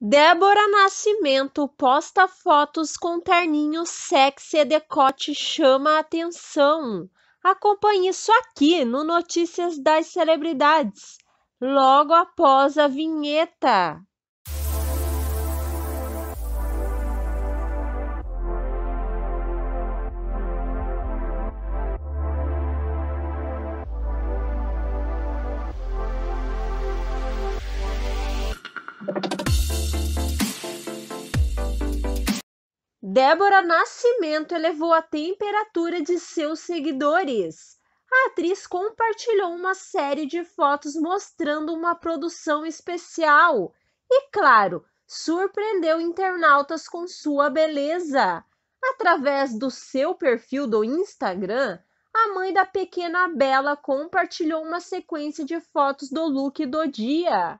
Débora Nascimento posta fotos com terninho sexy e decote chama a atenção. Acompanhe isso aqui no Notícias das Celebridades, logo após a vinheta. Débora Nascimento elevou a temperatura de seus seguidores. A atriz compartilhou uma série de fotos mostrando uma produção especial e, claro, surpreendeu internautas com sua beleza. Através do seu perfil do Instagram, a mãe da pequena Bela compartilhou uma sequência de fotos do look do dia.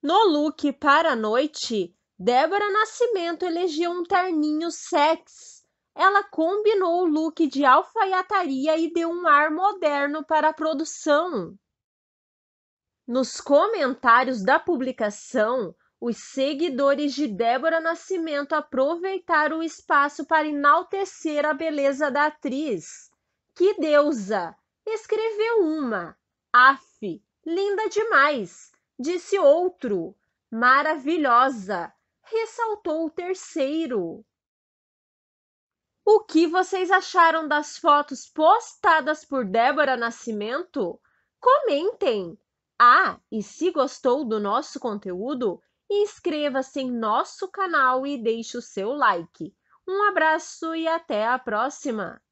No look para a noite, Débora Nascimento elegeu um terninho sex. Ela combinou o look de alfaiataria e deu um ar moderno para a produção. Nos comentários da publicação, os seguidores de Débora Nascimento aproveitaram o espaço para enaltecer a beleza da atriz. Que deusa! Escreveu uma. Af, linda demais! Disse outro. Maravilhosa! ressaltou o terceiro. O que vocês acharam das fotos postadas por Débora Nascimento? Comentem! Ah, e se gostou do nosso conteúdo, inscreva-se em nosso canal e deixe o seu like. Um abraço e até a próxima!